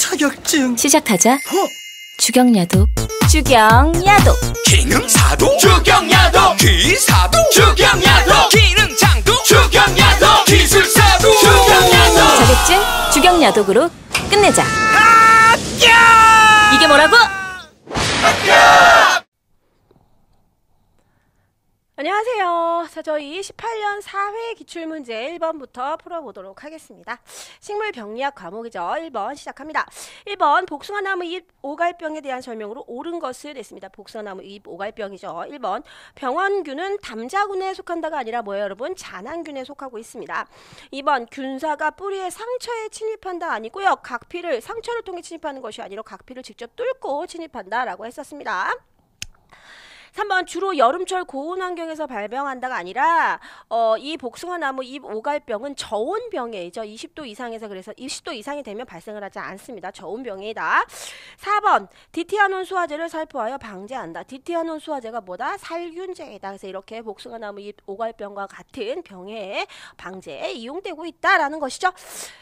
자격증 시작하자 허! 어? 주경야독 주경야독 기능사도 주경야독 기사도 주경야독 기능장도 주경야독 기술사도 주경야독 자격증 주경야독으로 끝내자 아 이게 뭐라고? 아 안녕하세요. 자, 저희 18년 사회 기출문제 1번부터 풀어보도록 하겠습니다. 식물병리학 과목이죠. 1번 시작합니다. 1번 복숭아나무 잎 오갈병에 대한 설명으로 옳은 것을 냈습니다. 복숭아나무 잎 오갈병이죠. 1번 병원균은 담자군에 속한다가 아니라 뭐예요 여러분? 잔한균에 속하고 있습니다. 2번 균사가 뿌리의 상처에 침입한다 아니고요. 각피를 상처를 통해 침입하는 것이 아니라 각피를 직접 뚫고 침입한다라고 했었습니다. 3번 주로 여름철 고온 환경에서 발병한다가 아니라 어, 이 복숭아 나무 잎 오갈병은 저온병해이죠. 20도 이상에서 그래서 20도 이상이 되면 발생을 하지 않습니다. 저온병해이다. 4번 디티아논 수화제를 살포하여 방제한다. 디티아논 수화제가 뭐다? 살균제이다. 그래서 이렇게 복숭아 나무 잎 오갈병과 같은 병에 방제에 이용되고 있다라는 것이죠.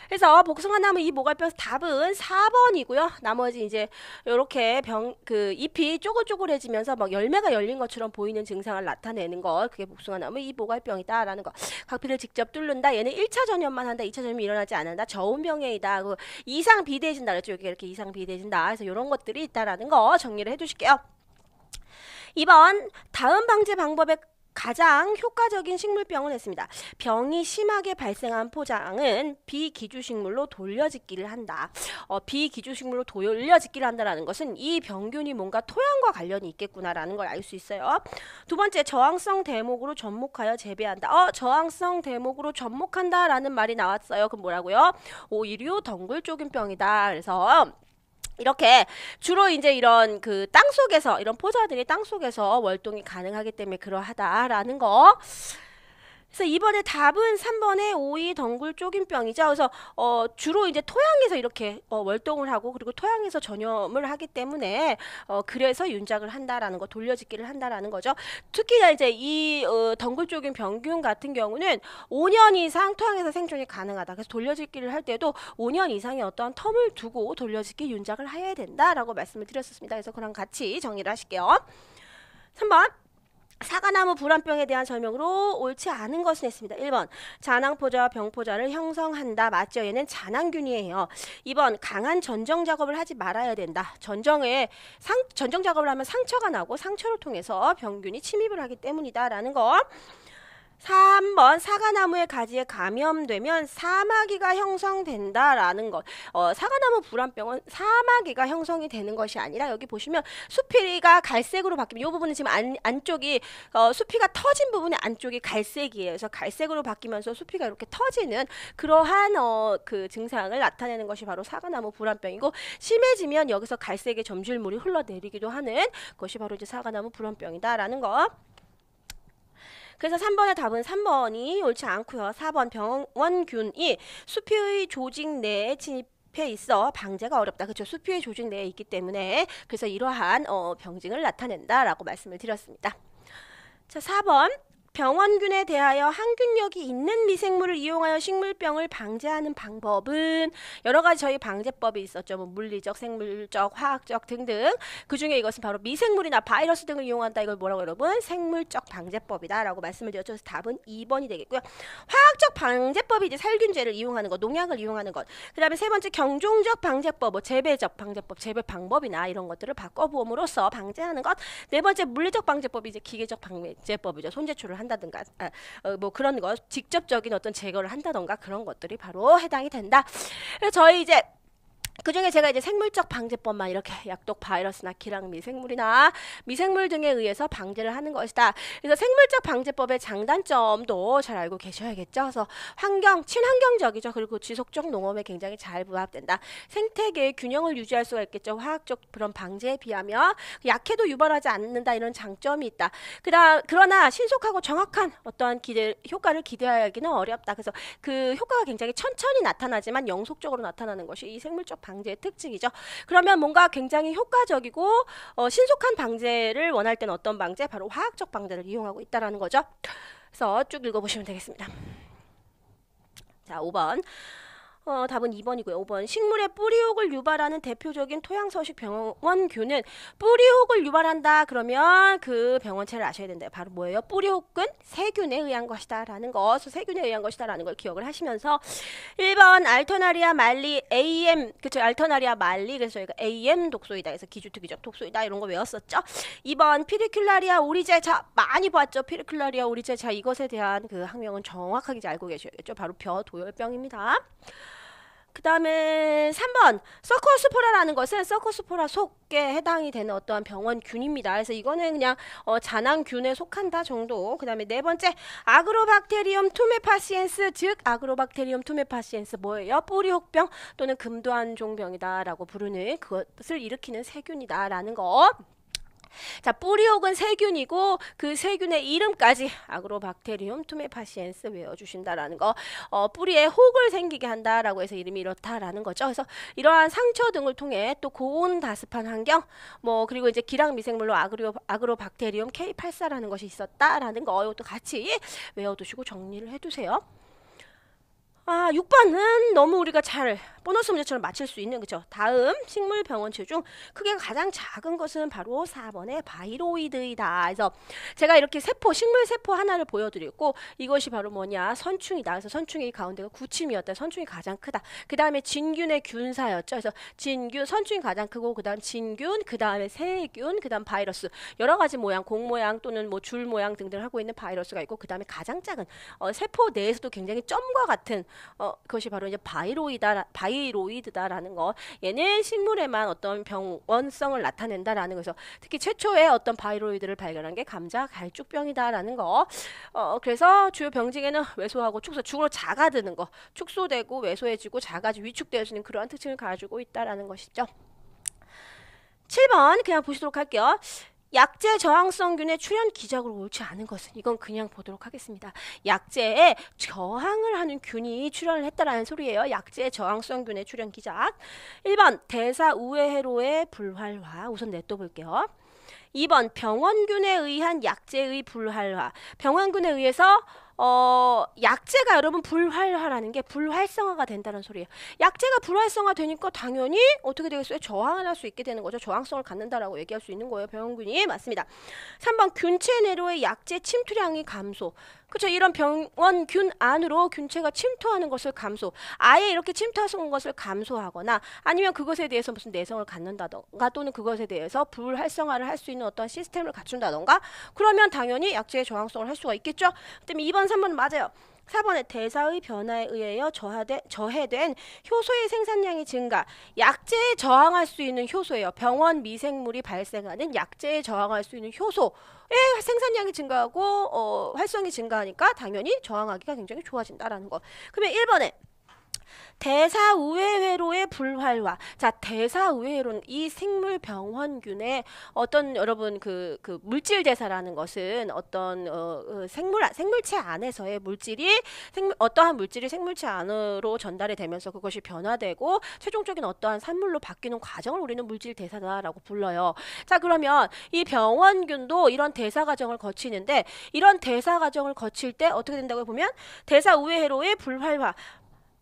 그래서 복숭아 나무 잎 오갈병 답은 4번이고요. 나머지 이제 이렇게 병 그 잎이 쪼글쪼글해지면서 막 열매가 열린 것처럼 보이는 증상을 나타내는 것 그게 복숭아 나무 이보갈병이다라는 것 각피를 직접 뚫는다 얘는 일차 전염만 한다 이차 전염이 일어나지 않는다 저온병해이다 그 이상 비대해진다 그랬죠 여기 이렇게 이상 비대해진다 그래서 이런 것들이 있다라는 거 정리를 해주실게요. 2번 다음 방지 방법에 가장 효과적인 식물병을 했습니다. 병이 심하게 발생한 포장은 비기주식물로 돌려짓기를 한다. 어, 비기주식물로 돌려짓기를 한다는 것은 이 병균이 뭔가 토양과 관련이 있겠구나라는 걸 알 수 있어요. 두 번째 저항성 대목으로 접목하여 재배한다. 어, 저항성 대목으로 접목한다라는 말이 나왔어요. 그럼 뭐라고요? 오히려 덩굴 쪽임병이다. 그래서 이렇게 주로 이제 이런 그 땅속에서 이런 포자들이 땅속에서 월동이 가능하기 때문에 그러하다라는 거 그래서 이번에 답은 3번의 오이 덩굴 쪼김병이죠. 그래서 어, 주로 이제 토양에서 이렇게 어, 월동을 하고 그리고 토양에서 전염을 하기 때문에 어, 그래서 윤작을 한다라는 거 돌려짓기를 한다라는 거죠. 특히나 이제 이 어, 덩굴 쪼김병균 같은 경우는 5년 이상 토양에서 생존이 가능하다. 그래서 돌려짓기를 할 때도 5년 이상의 어떠한 텀을 두고 돌려짓기 윤작을 해야 된다라고 말씀을 드렸었습니다. 그래서 그랑 같이 정리를 하실게요. 3번 사과나무 불안병에 대한 설명으로 옳지 않은 것은 했습니다. 1번 잔황포자와 병포자를 형성한다. 맞죠? 얘는 잔황균이에요. 2번 강한 전정 작업을 하지 말아야 된다. 전정에 상, 전정 작업을 하면 상처가 나고 상처를 통해서 병균이 침입을 하기 때문이다. 라는 것. 3번 사과나무의 가지에 감염되면 사마귀가 형성된다라는 것. 어, 사과나무 불안병은 사마귀가 형성이 되는 것이 아니라 여기 보시면 수피가 갈색으로 바뀌면 이 부분은 지금 안, 안쪽이 어, 수피가 터진 부분의 안쪽이 갈색이에요. 그래서 갈색으로 바뀌면서 수피가 이렇게 터지는 그러한 어, 그 증상을 나타내는 것이 바로 사과나무 불안병이고 심해지면 여기서 갈색의 점질물이 흘러내리기도 하는 것이 바로 이제 사과나무 불안병이다라는 것. 그래서 3번의 답은 3번이 옳지 않고요. 4번 병원균이 수피의 조직 내에 진입 해 있어 방제가 어렵다. 그렇죠. 수피의 조직 내에 있기 때문에 그래서 이러한 어, 병증을 나타낸다라고 말씀을 드렸습니다. 자, 4번. 병원균에 대하여 항균력이 있는 미생물을 이용하여 식물병을 방제하는 방법은 여러 가지 저희 방제법이 있었죠. 뭐 물리적, 생물적, 화학적 등등. 그 중에 이것은 바로 미생물이나 바이러스 등을 이용한다. 이걸 뭐라고 여러분? 생물적 방제법이다라고 말씀을 드렸죠. 그래서 답은 2번이 되겠고요. 화학적 방제법이 이제 살균제를 이용하는 것, 농약을 이용하는 것. 그다음에 세 번째 경종적 방제법, 뭐 재배적 방제법, 재배 방법이나 이런 것들을 바꿔보음으로써 방제하는 것. 네 번째 물리적 방제법이 이제 기계적 방제법이죠. 손재출을 제거를 한다든가 아, 어, 뭐 그런 거 직접적인 어떤 제거를 한다던가 그런 것들이 바로 해당이 된다. 그래서 저희 이제 그중에 제가 이제 생물적 방제법만 이렇게 약독 바이러스나 기랑 미생물이나 미생물 등에 의해서 방제를 하는 것이다. 그래서 생물적 방제법의 장단점도 잘 알고 계셔야겠죠. 그래서 환경 친환경적이죠. 그리고 지속적 농업에 굉장히 잘 부합된다. 생태계의 균형을 유지할 수가 있겠죠. 화학적 그런 방제에 비하면 약해도 유발하지 않는다 이런 장점이 있다. 그다 그러나 신속하고 정확한 어떠한 기대 효과를 기대하기는 어렵다. 그래서 그 효과가 굉장히 천천히 나타나지만 영속적으로 나타나는 것이 이 생물적 방 방제의 특징이죠. 그러면 뭔가 굉장히 효과적이고 어, 신속한 방제를 원할 때는 어떤 방제? 바로 화학적 방제를 이용하고 있다라는 거죠. 그래서 쭉 읽어보시면 되겠습니다. 자, 5번. 어, 답은 2번이고요. 5번. 식물의 뿌리혹을 유발하는 대표적인 토양 서식 병원균은 뿌리혹을 유발한다. 그러면 그 병원체를 아셔야 된다. 바로 뭐예요? 뿌리혹은 세균에 의한 것이다라는 것, 세균에 의한 것이다라는 걸 기억을 하시면서 1번 알터나리아 말리 AM 그쵸 알터나리아 말리 그래서 저희가 AM 독소이다. 그래서 기주특이적 독소이다 이런 거 외웠었죠. 2번 피리큘라리아 오리제 자 많이 봤죠. 피리큘라리아 오리제 자 이것에 대한 그 학명은 정확하게 알고 계셔야겠죠. 바로 벼 도열병입니다. 그 다음에 3번 서커스포라라는 것은 서커스포라 속에 해당이 되는 어떠한 병원균입니다. 그래서 이거는 그냥 어, 잔항균에 속한다 정도. 그 다음에 네 번째 아그로박테리움 투메파시엔스 즉 아그로박테리움 투메파시엔스 뭐예요? 뿌리혹병 또는 금도안종병이다라고 부르는 그것을 일으키는 세균이다라는 것. 자, 뿌리혹은 세균이고 그 세균의 이름까지 아그로박테리움 투메파시엔스 외워주신다라는 거. 어, 뿌리에 혹을 생기게 한다라고 해서 이름이 이렇다라는 거죠. 그래서 이러한 상처 등을 통해 또 고온 다습한 환경, 뭐 그리고 이제 기랑 미생물로 아그로 아그로박테리움 K84라는 것이 있었다라는 거 이것도 같이 외워두시고 정리를 해두세요. 아, 6번은 너무 우리가 잘 보너스 문제처럼 맞출수 있는 그죠 다음 식물 병원체 중크게가 가장 작은 것은 바로 4번의 바이로이드이다. 그래서 제가 이렇게 세포 식물 세포 하나를 보여드렸고 이것이 바로 뭐냐 선충이다. 그래서 선충이 가운데가 구침이었다. 선충이 가장 크다. 그 다음에 진균의 균사였죠. 그래서 진균 선충이 가장 크고 그 다음 진균 그 다음에 세균 그 다음 바이러스 여러 가지 모양 공 모양 또는 뭐 줄 모양 등등 하고 있는 바이러스가 있고 그 다음에 가장 작은 어, 세포 내에서도 굉장히 점과 같은 어, 그것이 바로 이제 바이로이다 바이로이드다라는 것. 얘는 식물에만 어떤 병원성을 나타낸다라는 거죠. 특히 최초의 어떤 바이로이드를 발견한 게 감자 갈축병이다라는 거. 어, 그래서 주요 병증에는 왜소하고 축소, 주로 작아드는 거, 축소되고 왜소해지고 작아지 위축될 수 있는 그러한 특징을 가지고 있다라는 것이죠. 7번 그냥 보시도록 할게요. 약제 저항성균의 출현 기작으로 옳지 않은 것은 이건 그냥 보도록 하겠습니다. 약제에 저항을 하는 균이 출현을 했다라는 소리예요. 약제 저항성균의 출현 기작. 1번 대사 우회해로의 불활화. 우선 냅둬 볼게요. 2번 병원균에 의한 약제의 불활화. 병원균에 의해서 어, 약재가 여러분 불활화라는 게 불활성화가 된다는 소리예요. 약재가 불활성화 되니까 당연히 어떻게 되겠어요? 저항을 할 수 있게 되는 거죠. 저항성을 갖는다라고 얘기할 수 있는 거예요. 병원균이 맞습니다. 3번 균체 내로의 약재 침투량이 감소. 그렇죠. 이런 병원균 안으로 균체가 침투하는 것을 감소. 아예 이렇게 침투하는 것을 감소하거나 아니면 그것에 대해서 무슨 내성을 갖는다던가 또는 그것에 대해서 불활성화를 할 수 있는 어떤 시스템을 갖춘다던가 그러면 당연히 약재의 저항성을 할 수가 있겠죠. 그다음에 2번 3번 맞아요. 4번에 대사의 변화에 의하여 저하된, 저해된 효소의 생산량이 증가. 약제에 저항할 수 있는 효소예요. 병원 미생물이 발생하는 약제에 저항할 수 있는 효소의 생산량이 증가하고 어, 활성이 증가하니까 당연히 저항하기가 굉장히 좋아진다라는 거. 그러면 1번에 대사우회회로의 불활화. 자, 대사우회회로는 이 생물병원균의 어떤 여러분 그, 그 물질 대사라는 것은 어떤 어, 그 생물 생물체 안에서의 물질이 생물, 어떠한 물질이 생물체 안으로 전달이 되면서 그것이 변화되고 최종적인 어떠한 산물로 바뀌는 과정을 우리는 물질 대사다라고 불러요. 자, 그러면 이 병원균도 이런 대사 과정을 거치는데 이런 대사 과정을 거칠 때 어떻게 된다고 보면 대사우회회로의 불활화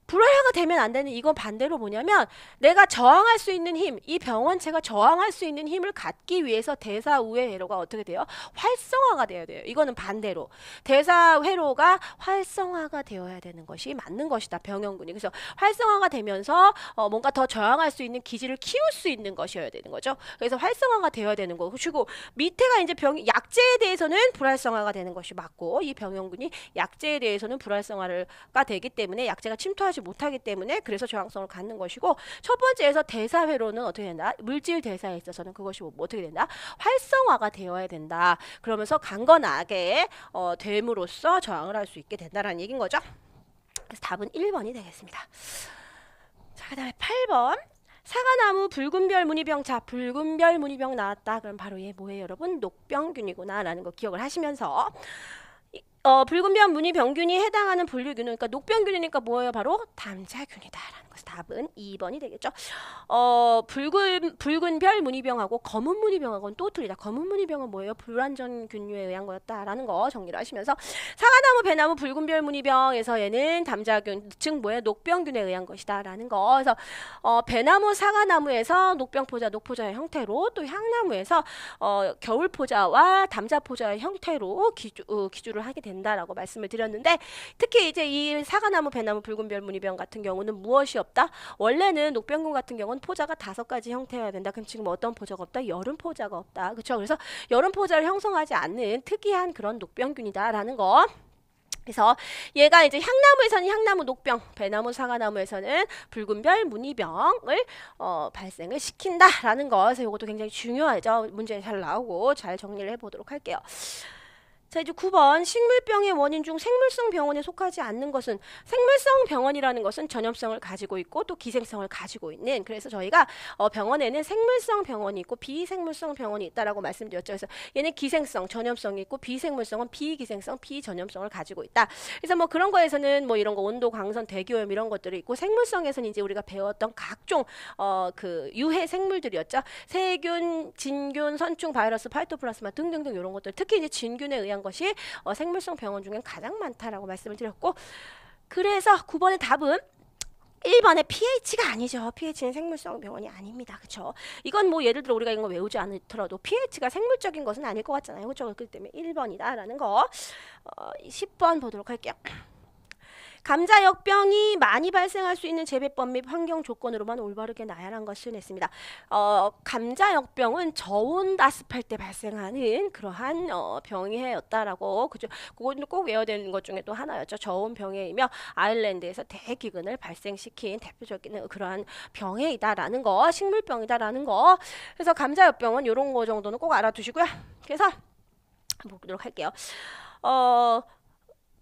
불화가 되면 안 되는 이건 반대로 뭐냐면 내가 저항할 수 있는 힘, 이 병원체가 저항할 수 있는 힘을 갖기 위해서 대사우의 회로가 어떻게 돼요? 활성화가 되어야 돼요. 이거는 반대로. 대사 회로가 활성화가 되어야 되는 것이 맞는 것이다. 병영군이. 그래서 활성화가 되면서 어, 뭔가 더 저항할 수 있는 기질을 키울 수 있는 것이어야 되는 거죠. 그래서 활성화가 되어야 되는 거고 그리고 밑에가 이제 병 약제에 대해서는 불활성화가 되는 것이 맞고 이 병영군이 약제에 대해서는 불활성화가 되기 때문에 약제가 침투하지 것이 못하기 때문에 그래서 저항성을 갖는 것이고 첫 번째에서 대사회로는 어떻게 된다? 물질 대사에 있어서는 그것이 뭐, 뭐 어떻게 된다? 활성화가 되어야 된다. 그러면서 강건하게 어, 됨으로써 저항을 할 수 있게 된다라는 얘기인 거죠. 그래서 답은 1번이 되겠습니다. 자, 그 다음에 8번. 사과나무 붉은별 무늬병 자 붉은별 무늬병 나왔다 그럼 바로 얘 뭐예요 여러분 녹병균이구나 라는 거 기억을 하시면서 어, 붉은변 무늬 병균이 해당하는 분류균은 그러니까 녹병균이니까 뭐예요? 바로 담자균이다라는 것이 답은 2번이 되겠죠. 어, 붉은 붉은별 무늬병하고 검은 무늬병하고는 또 틀리다. 검은 무늬병은 뭐예요? 불완전 균류에 의한 거였다라는 거 정리를 하시면서 사과나무, 배나무, 붉은별 무늬병에서 얘는 담자균 즉 뭐예요? 녹병균에 의한 것이다라는 거. 그래서 어, 배나무, 사과나무에서 녹병포자, 녹포자의 형태로 또 향나무에서 어, 겨울포자와 담자포자의 형태로 기주, 어, 기주를 하게 되는 된다라고 말씀을 드렸는데 특히 이제 이 사과나무, 배나무, 붉은별, 무늬병 같은 경우는 무엇이 없다? 원래는 녹병균 같은 경우는 포자가 다섯 가지 형태여야 된다. 그럼 지금 어떤 포자가 없다? 여름 포자가 없다. 그렇죠? 그래서 여름 포자를 형성하지 않는 특이한 그런 녹병균이다라는 거. 그래서 얘가 이제 향나무에서는 향나무 녹병, 배나무 사과나무에서는 붉은별 무늬병을 어, 발생을 시킨다라는 거. 그래서 이것도 굉장히 중요하죠. 문제에 잘 나오고 잘 정리를 해보도록 할게요. 자 이제 9번 식물병의 원인 중 생물성 병원에 속하지 않는 것은 생물성 병원이라는 것은 전염성을 가지고 있고 또 기생성을 가지고 있는 그래서 저희가 어, 병원에는 생물성 병원이 있고 비생물성 병원이 있다라고 말씀드렸죠. 그래서 얘는 기생성, 전염성이 있고 비생물성은 비기생성, 비전염성을 가지고 있다. 그래서 뭐 그런 거에서는 뭐 이런 거 온도, 광선, 대기오염 이런 것들이 있고 생물성에서는 이제 우리가 배웠던 각종 어, 그 유해 생물들이었죠. 세균, 진균, 선충, 바이러스, 파이토플라스마 등등등 이런 것들 특히 이제 진균에 의한 관련 것이 어, 생물성 병원 중에 가장 많다라고 말씀을 드렸고 그래서 9번의 답은 1번의 pH가 아니죠. pH는 생물성 병원이 아닙니다. 그렇죠? 이건 뭐 예를 들어 우리가 이런 거 외우지 않더라도 pH가 생물적인 것은 아닐 것 같잖아요. 그렇죠? 그렇기 때문에 1번이다라는 거. 어, 10번 보도록 할게요. 감자 역병이 많이 발생할 수 있는 재배법 및 환경 조건으로만 올바르게 나열한 것을 냈습니다. 어, 감자 역병은 저온 다습할 때 발생하는 그러한 어, 병해였다라고 그죠? 그건 꼭 외워야 되는 것 중에 또 하나였죠. 저온 병해이며 아일랜드에서 대기근을 발생시킨 대표적인 그러한 병해이다라는 거, 식물병이다라는 거. 그래서 감자 역병은 이런 거 정도는 꼭 알아두시고요. 그래서 보도록 할게요. 어,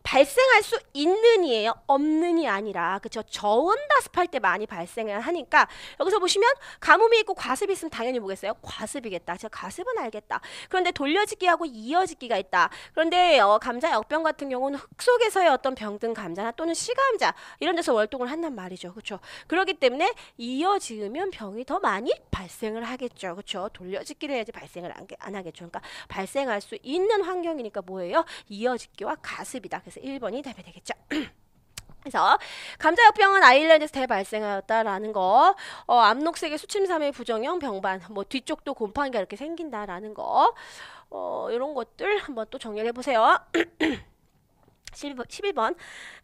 발생할 수 있는이에요. 없는이 아니라 그렇죠. 저온 다습할 때 많이 발생을 하니까 여기서 보시면 가뭄이 있고 과습이 있으면 당연히 뭐겠어요? 과습이겠다. 제가 과습은 알겠다. 그런데 돌려짓기하고 이어짓기가 있다. 그런데 어, 감자 역병 같은 경우는 흙 속에서의 어떤 병든 감자나 또는 시감자 이런 데서 월동을 한단 말이죠. 그렇죠. 그렇기 때문에 이어지으면 병이 더 많이 발생을 하겠죠. 그렇죠. 돌려짓기를 해야지 발생을 안, 안 하겠죠. 그러니까 발생할 수 있는 환경이니까 뭐예요? 이어짓기와 가습이다. 그래서 그래서 1번이 답이 되겠죠. 그래서 감자역병은 아일랜드에서 대발생하였다라는 거, 어, 암녹색의 수침삼의 부정형 병반, 뭐 뒤쪽도 곰팡이가 이렇게 생긴다라는 거, 어, 이런 것들 한번 또 정리해 보세요. 11번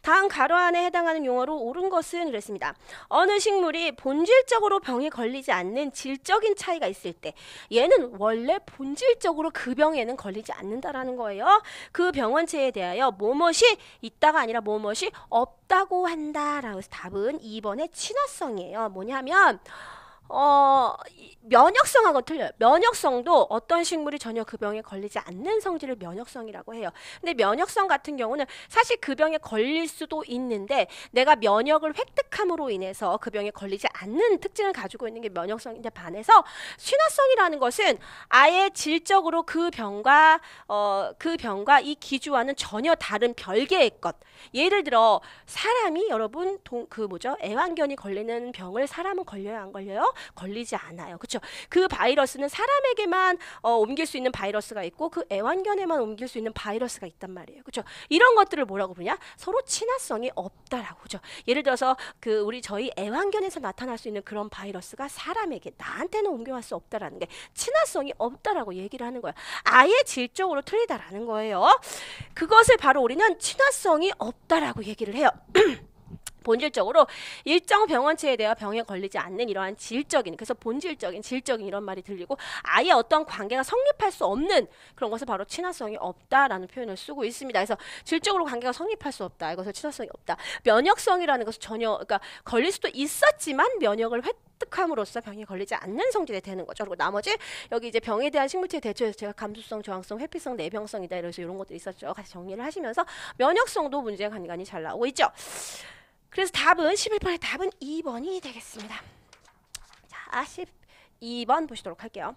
다음 가로 안에 해당하는 용어로 옳은 것은 그랬습니다. 어느 식물이 본질적으로 병에 걸리지 않는 질적인 차이가 있을 때 얘는 원래 본질적으로 그 병에는 걸리지 않는다라는 거예요. 그 병원체에 대하여 뭐뭇이 있다가 아니라 뭐뭇이 없다고 한다라고 해서 답은 2번의 친화성이에요. 뭐냐면 어, 면역성하고 틀려요. 면역성도 어떤 식물이 전혀 그 병에 걸리지 않는 성질을 면역성이라고 해요. 근데 면역성 같은 경우는 사실 그 병에 걸릴 수도 있는데 내가 면역을 획득함으로 인해서 그 병에 걸리지 않는 특징을 가지고 있는 게 면역성인데 반해서 신화성이라는 것은 아예 질적으로 그 병과 어, 그 병과 이 기주와는 전혀 다른 별개의 것. 예를 들어 사람이 여러분 동, 그 뭐죠? 애완견이 걸리는 병을 사람은 걸려요, 안 걸려요? 걸리지 않아요. 그렇죠? 그 바이러스는 사람에게만 어, 옮길 수 있는 바이러스가 있고 그 애완견에만 옮길 수 있는 바이러스가 있단 말이에요. 그렇죠? 이런 것들을 뭐라고 부냐 서로 친화성이 없다라고 그죠? 예를 들어서 그 우리 저희 애완견에서 나타날 수 있는 그런 바이러스가 사람에게 나한테는 옮겨갈 수 없다라는 게 친화성이 없다라고 얘기를 하는 거예요. 아예 질적으로 틀리다라는 거예요. 그것을 바로 우리는 친화성이 없다라고 얘기를 해요. 본질적으로 일정 병원체에 대한 병에 걸리지 않는 이러한 질적인 그래서 본질적인 질적인 이런 말이 들리고 아예 어떤 관계가 성립할 수 없는 그런 것을 바로 친화성이 없다라는 표현을 쓰고 있습니다. 그래서 질적으로 관계가 성립할 수 없다. 이것을 친화성이 없다. 면역성이라는 것은 전혀 그러니까 걸릴 수도 있었지만 면역을 획득함으로써병에 걸리지 않는 성질이 되는 거죠. 그리고 나머지 여기 이제 병에 대한 식물체대처에서 제가 감수성, 저항성, 회피성, 내병성이다 이래서 이런 것들이 있었죠. 같이 정리를 하시면서 면역성도 문제가 간간히 잘 나오고 있죠. 그래서 답은 11번의 답은 2번이 되겠습니다. 자, 12번 보시도록 할게요.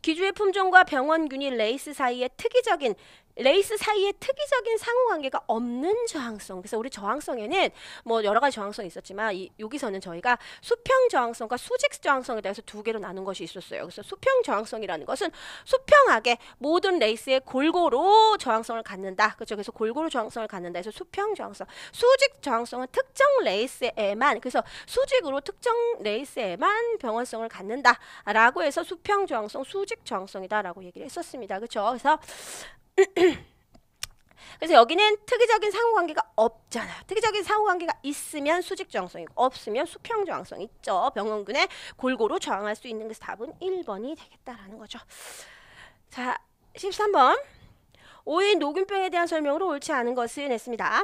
기주의 품종과 병원균이 레이스 사이의 특이적인 레이스 사이에 특이적인 상호관계가 없는 저항성. 그래서 우리 저항성에는 뭐 여러 가지 저항성이 있었지만 이, 여기서는 저희가 수평 저항성과 수직 저항성에 대해서 두 개로 나눈 것이 있었어요. 그래서 수평 저항성이라는 것은 수평하게 모든 레이스에 골고루 저항성을 갖는다. 그렇죠? 그래서 골고루 저항성을 갖는다. 해서 수평 저항성. 수직 저항성은 특정 레이스에만 그래서 수직으로 특정 레이스에만 병원성을 갖는다라고 해서 수평 저항성, 수직 저항성이다라고 얘기를 했었습니다. 그렇죠? 그래서 그래서 여기는 특이적인 상호관계가 없잖아요. 특이적인 상호관계가 있으면 수직 저항성이고 없으면 수평 저항성이 있죠. 병원군에 골고루 저항할 수 있는 것서 그 답은 1번이 되겠다라는 거죠. 자, 13번. 오이 녹균병에 대한 설명으로 옳지 않은 것은 했습니다.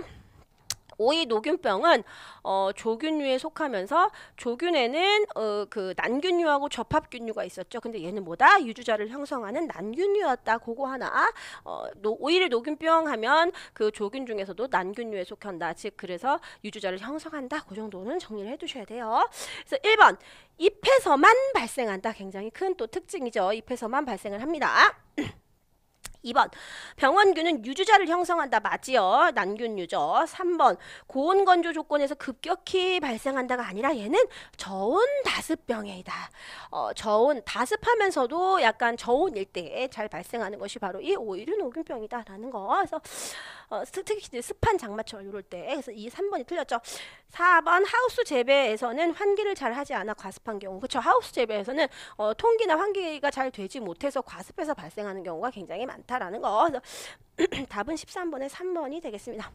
오이 녹균병은 어, 조균류에 속하면서 조균에는 어, 그 난균류하고 접합균류가 있었죠. 근데 얘는 뭐다? 유주자를 형성하는 난균류였다. 그거 하나. 어, 노, 오이를 녹균병 하면 그 조균 중에서도 난균류에 속한다. 즉 그래서 유주자를 형성한다. 그 정도는 정리를 해두셔야 돼요. 그래서 1번 잎에서만 발생한다. 굉장히 큰 또 특징이죠. 잎에서만 발생을 합니다. 2번 병원균은 유주자를 형성한다 맞지요 난균 유저 3번 고온 건조 조건에서 급격히 발생한다가 아니라 얘는 저온 다습병이다 어, 저온 다습하면서도 약간 저온일 때잘 발생하는 것이 바로 이 오일은 오균병이다라는 거 그래서 어, 특히 습한 장마철 이럴 때 그래서 이 3번이 틀렸죠. 4번 하우스 재배에서는 환기를 잘 하지 않아 과습한 경우 그렇죠. 하우스 재배에서는 어, 통기나 환기가 잘 되지 못해서 과습해서 발생하는 경우가 굉장히 많다라는 거. 답은 13번에 3번이 되겠습니다.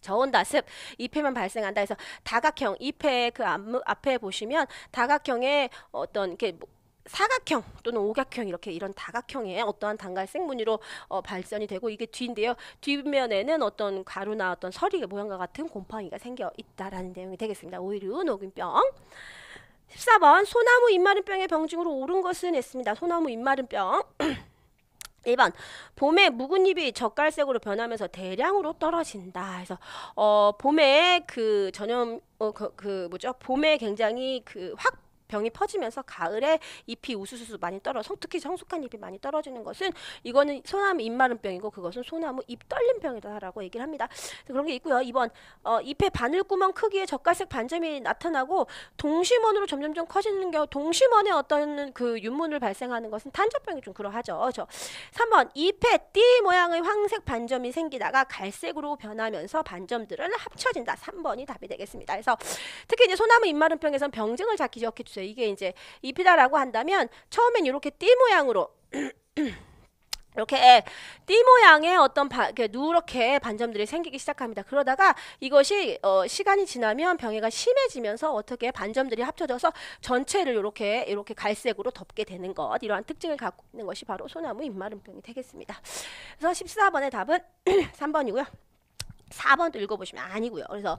저온다습 2패만 발생한다 해서 다각형 2패 그 앞, 앞에 보시면 다각형의 어떤 이렇게 뭐 사각형 또는 오각형 이렇게 이런 다각형의 어떠한 단갈색 무늬로 어, 발전이 되고 이게 뒤인데요. 뒷면에는 어떤 가루나 어떤 서리의 모양과 같은 곰팡이가 생겨 있다라는 내용이 되겠습니다. 오이류 녹균병 14번 소나무 입마름병의 병증으로 오른 것은 했습니다. 소나무 입마름병 1번 봄에 묵은 잎이 젓갈색으로 변하면서 대량으로 떨어진다. 그래서 어 봄에 그 전염 어그 그 뭐죠? 봄에 굉장히 그확 병이 퍼지면서 가을에 잎이 우수수수 많이 떨어 성, 특히 성숙한 잎이 많이 떨어지는 것은 이거는 소나무 잎마름병이고 그것은 소나무 잎 떨림병이다라고 얘기를 합니다. 그런 게 있고요. 이번 어, 잎의 바늘구멍 크기의 적갈색 반점이 나타나고 동심원으로 점점점 커지는 경우 동심원의 어떤 그 윤문을 발생하는 것은 탄저병이 좀 그러하죠. 저 3번 잎에 띠 모양의 황색 반점이 생기다가 갈색으로 변하면서 반점들은 합쳐진다. 3번이 답이 되겠습니다. 그래서 특히 이제 소나무 잎마름병에선 병증을 잡기 적게 주세요. 보십시 이게 이제 잎이다라고 한다면 처음엔 이렇게 띠 모양으로 이렇게 띠 모양의 어떤 바, 누렇게 반점들이 생기기 시작합니다. 그러다가 이것이 어, 시간이 지나면 병해가 심해지면서 어떻게 반점들이 합쳐져서 전체를 이렇게 이렇게 갈색으로 덮게 되는 것 이러한 특징을 갖고 있는 것이 바로 소나무 입마름병이 되겠습니다. 그래서 14번의 답은 3번이고요. 4번도 읽어보시면 아니고요. 그래서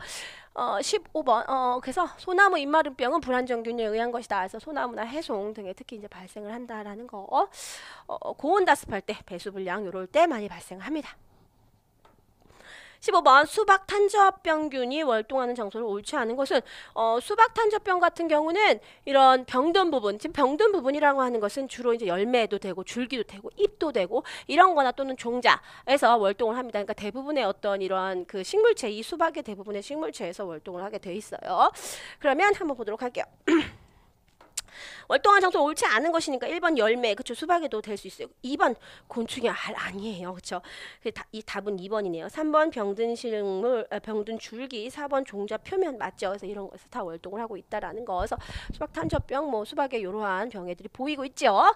어, 15번 어, 그래서 소나무 입마름병은 불안정균에 의한 것이다. 그래서 소나무나 해송 등에 특히 이제 발생을 한다라는 거. 어, 어 고온다습할 때 배수불량 요럴때 많이 발생합니다. 15번 수박 탄저병균이 월동하는 장소로 옳지 않은 것은 어, 수박 탄저병 같은 경우는 이런 병든 부분, 지금 병든 부분이라고 하는 것은 주로 이제 열매도 되고 줄기도 되고 잎도 되고 이런 거나 또는 종자에서 월동을 합니다. 그러니까 대부분의 어떤 이런 그 식물체, 이 수박의 대부분의 식물체에서 월동을 하게 돼 있어요. 그러면 한번 보도록 할게요. 월동한 장소 옳지 않은 것이니까 1번 열매, 그쵸 수박에도 될 수 있어요. 2번 곤충이 알 아니에요. 그쵸 그 이 답은 2번이네요. 3번 병든 식물, 아, 병든 줄기, 4번 종자 표면 맞죠? 그래서 이런 것에서 다 월동을 하고 있다라는 거. 그래서 수박 탄저병, 뭐 수박에 이러한 병해들이 보이고 있죠.